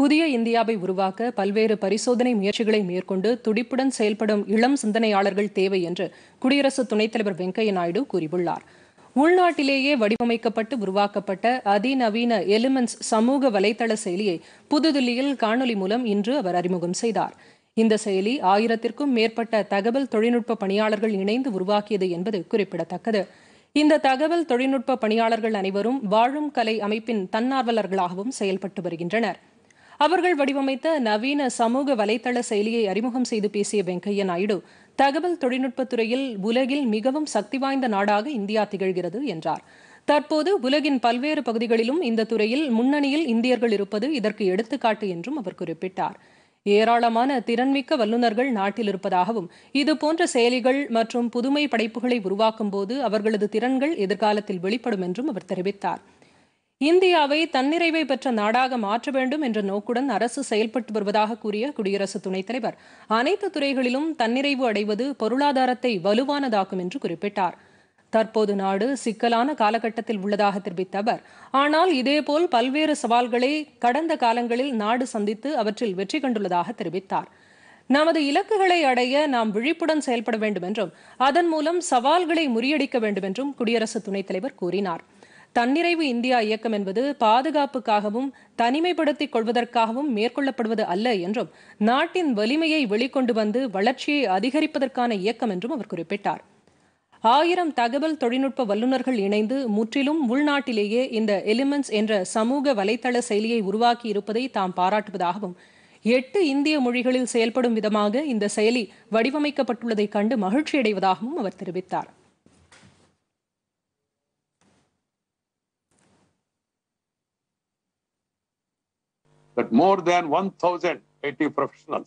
புதிய இந்தியாவை உருவாக்க பல்வேறு பரிசோதனை முயற்சிகளை மேற்கொண்டு துடிப்புடன் செயல்படும் இளம் சிந்தனையாளர்கள் தேவை என்று குடியரசு துணைத் தலைவர் வெங்கையா நாயுடு கூறியுள்ளார் உள்நாட்டிலேயே வடிவமைக்கப்பட்டு உருவாக்கப்பட்ட அதிநவீன எலிமெண்ட்ஸ் சமூக வலைதள செயலியை புதுதில்லியில் காணொலி மூலம் இன்று அவர் அறிமுகம் செய்தார் இந்த செயலி ஆயிரத்திற்கும் மேற்பட்ட தகவல் தொழில்நுட்ப பணியாளர்கள் இணைந்து உருவாக்கியது என்பது குறிப்பிடத்தக்கது இந்த தகவல் தொழில்நுட்ப பணியாளர்கள் அனைவரும் வாழும் கலை அமைப்பின் தன்னார்வலர்களாகவும் செயல்பட்டு வருகின்றனர் அவர்கள் வடிவமைத்த நவீன சமூக வலைதள செயலியை அறிமுகம் செய்து பேசிய வெங்கையா நாயுடு தகவல் தொழில்நுட்பத்துறையில் உலகில் மிகவும் சக்தி வாய்ந்த நாடாக இந்தியா திகழ்கிறது என்றார் தற்போது உலகின் பல்வேறு பகுதிகளிலும் இந்த துறையில் முன்னணியில் இந்தியர்கள் இருப்பது இதற்கு எடுத்துக்காட்டு என்றும் அவர் குறிப்பிட்டார் ஏராளமான திறன்மிக்க வல்லுநர்கள் நாட்டில் இருப்பதாகவும் இதுபோன்ற செயலிகள் மற்றும் புதுமை படைப்புகளை உருவாக்கும் போது அவர்களது திறன்கள் எதிர்காலத்தில் வெளிப்படும் என்றும் அவர் தெரிவித்தார் இந்தியாவை தன்னிறைவை பெற்ற நாடாக மாற்ற வேண்டும் என்ற நோக்குடன் அரசு செயல்பட்டு வருவதாக கூறிய குடியரசு துணைத் தலைவர் அனைத்து துறைகளிலும் தன்னிறைவு அடைவது பொருளாதாரத்தை வலுவானதாக்கும் என்று குறிப்பிட்டார் தற்போது நாடு சிக்கலான காலகட்டத்தில் உள்ளதாக தெரிவித்த அவர் ஆனால் இதேபோல் பல்வேறு சவால்களை கடந்த காலங்களில் நாடு சந்தித்து அவற்றில் வெற்றி கண்டுள்ளதாக தெரிவித்தார் நமது இலக்குகளை அடைய நாம் விழிப்புடன் செயல்பட வேண்டும் என்றும் அதன் மூலம் சவால்களை முறியடிக்க வேண்டும் என்றும் குடியரசு துணைத் தலைவர் கூறினார் தன்னிறைவு இந்தியா இயக்கம் என்பது பாதுகாப்புக்காகவும் தனிமைப்படுத்திக் கொள்வதற்காகவும் மேற்கொள்ளப்படுவது அல்ல என்றும் நாட்டின் வலிமையை வெளிக்கொண்டு வந்து வளர்ச்சியை அதிகரிப்பதற்கான இயக்கம் என்றும் அவர் குறிப்பிட்டார் ஆயிரம் தகவல் தொழில்நுட்ப வல்லுநர்கள் இணைந்து முற்றிலும் உள்நாட்டிலேயே இந்த எலிமெண்ட்ஸ் என்ற சமூக வலைதள செயலியை உருவாக்கி இருப்பதை தாம் பாராட்டுவதாகவும் எட்டு இந்திய மொழிகளில் செயல்படும் விதமாக இந்த செயலி வடிவமைக்கப்பட்டுள்ளதை கண்டு மகிழ்ச்சியடைவதாகவும் அவர் தெரிவித்தார் but more than 1,080 professionals,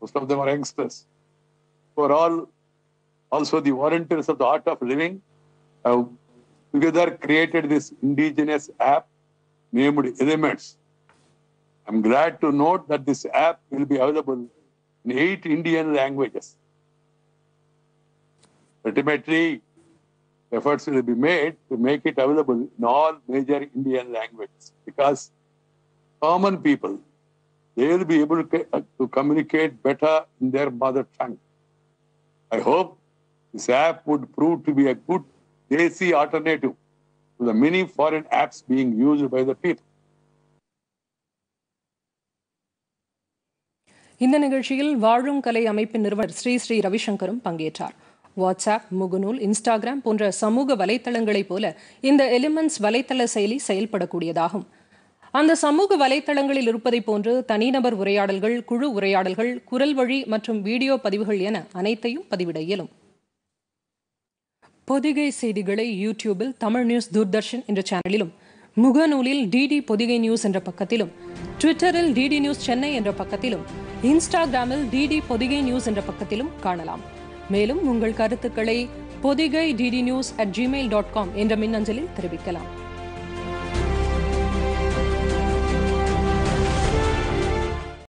most of them are youngsters, who are all also the volunteers of the art of living, have together created this indigenous app named Elements. I'm glad to note that this app will be available in eight Indian languages. Ultimately, efforts will be made to make it available in all major Indian languages because common people, they will be able to communicate better in their mother tongue. I hope this app would prove to be a good Desi alternative to the many foreign apps being used by the people. இந்த நிகழ்ச்சியில் வாழும் கலை அமைப்பின் நிறுவனர் ஸ்ரீ ஸ்ரீ ரவிசங்கரும் பங்கேற்றார் WhatsApp முகநூல் Instagram போன்ற சமூக வலைதளங்களைப் போல இந்த எலிமெண்ட்ஸ் வலைதள செயலி செயல்படக்கூடியதாகும் அந்த சமூக வலைத்தளங்களில் இருப்பதை போன்று தனிநபர் உரையாடல்கள் குழு உரையாடல்கள் குரல் வழி மற்றும் வீடியோ பதிவுகள் என அனைத்தையும் பதிவிட இயலும் பொதிகை செய்திகளை யூடியூபில் தமிழ் நியூஸ் தூர்தர்ஷன் என்ற சேனலிலும் முகநூலில் டிடி பொதிகை நியூஸ் என்ற பக்கத்திலும் ட்விட்டரில் டிடி நியூஸ் சென்னை என்ற பக்கத்திலும் இன்ஸ்டாகிராமில் டிடி பொதிகை நியூஸ் என்ற பக்கத்திலும் காணலாம் மேலும் உங்கள் கருத்துக்களை Podhigai DD news at Gmail dot com என்ற மின்னஞ்சலில் தெரிவிக்கலாம்